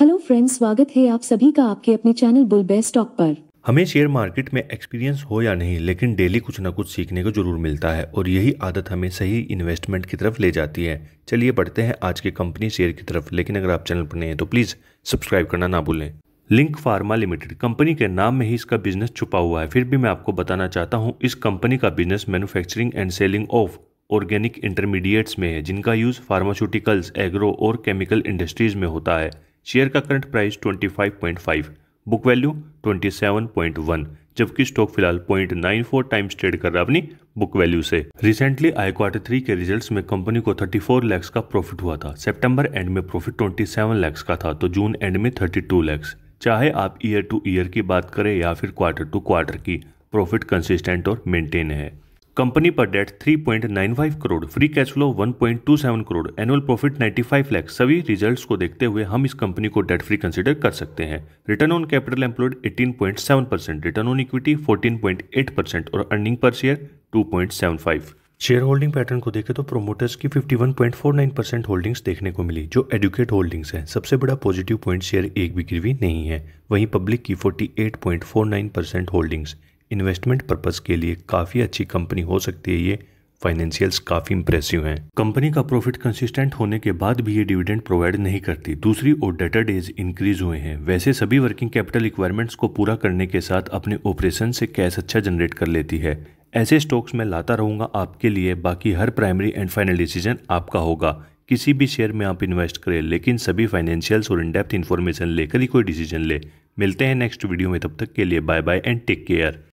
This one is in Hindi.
हेलो फ्रेंड्स स्वागत है आप सभी का आपके अपने चैनल बुल बेस्ट स्टॉक पर हमें शेयर मार्केट में एक्सपीरियंस हो या नहीं लेकिन डेली कुछ ना कुछ सीखने को जरूर मिलता है और यही आदत हमें सही इन्वेस्टमेंट की तरफ ले जाती है चलिए बढ़ते हैं आज के कंपनी शेयर की तरफ लेकिन अगर आप चैनल पर नए हैं तो प्लीज़ सब्सक्राइब करना ना भूलें लिंक फार्मा लिमिटेड कंपनी के नाम में ही इसका बिजनेस छुपा हुआ है फिर भी मैं आपको बताना चाहता हूँ इस कंपनी का business manufacturing and selling of organic intermediates में है जिनका यूज़ फार्मास्यूटिकल्स एग्रो और केमिकल इंडस्ट्रीज में होता है शेयर का करंट प्राइस 25.5 बुक वैल्यू 27.1 जबकि स्टॉक फिलहाल 0.94 टाइम्स ट्रेड कर रहा है अपनी बुक वैल्यू से रिसेंटली आई क्वार्टर थ्री के रिजल्ट्स में कंपनी को 34 लाख का प्रॉफिट हुआ था सितंबर एंड में प्रॉफिट 27 लाख का था तो जून एंड में 32 लाख चाहे आप ईयर टू ईयर की बात करें या फिर क्वार्टर टू क्वार्टर की प्रॉफिट कंसिस्टेंट और मेंटेन है कंपनी पर debt 3.95 crore free cash flow 1.27 crore annual profit 95 lakh सभी रिजल्ट्स को देखते हुए हम इस कंपनी को डेट फ्री कंसिडर कर सकते हैं return on capital employed 18.7 percent return on equity 14.8 percent और earning per share 2.75 share holding pattern को देखें तो प्रोमोटर्स की 51.49 परसेंट होल्डिंग्स देखने को मिली जो एडुकेट होल्डिंग्स है सबसे बड़ा पॉजिटिव पॉइंट शेयर एक भी गिरवी नहीं है वहीं पब्लिक की 48.49 परसेंट होल्डिंग्स इन्वेस्टमेंट पर्पज़ के लिए काफ़ी अच्छी कंपनी हो सकती है ये फाइनेंशियल्स काफ़ी इंप्रेसिव हैं कंपनी का प्रॉफिट कंसिस्टेंट होने के बाद भी ये डिविडेंड प्रोवाइड नहीं करती दूसरी ओर डेटा डेज इंक्रीज हुए हैं वैसे सभी वर्किंग कैपिटल रिक्वायरमेंट्स को पूरा करने के साथ अपने ऑपरेशन से कैश अच्छा जनरेट कर लेती है ऐसे स्टॉक्स में लाता रहूंगा आपके लिए बाकी हर प्राइमरी एंड फाइनल डिसीजन आपका होगा किसी भी शेयर में आप इन्वेस्ट करें लेकिन सभी फाइनेंशियल्स और इनडेप्थ इन्फॉर्मेशन लेकर ही कोई डिसीजन ले मिलते हैं नेक्स्ट वीडियो में तब तक के लिए bye bye and take care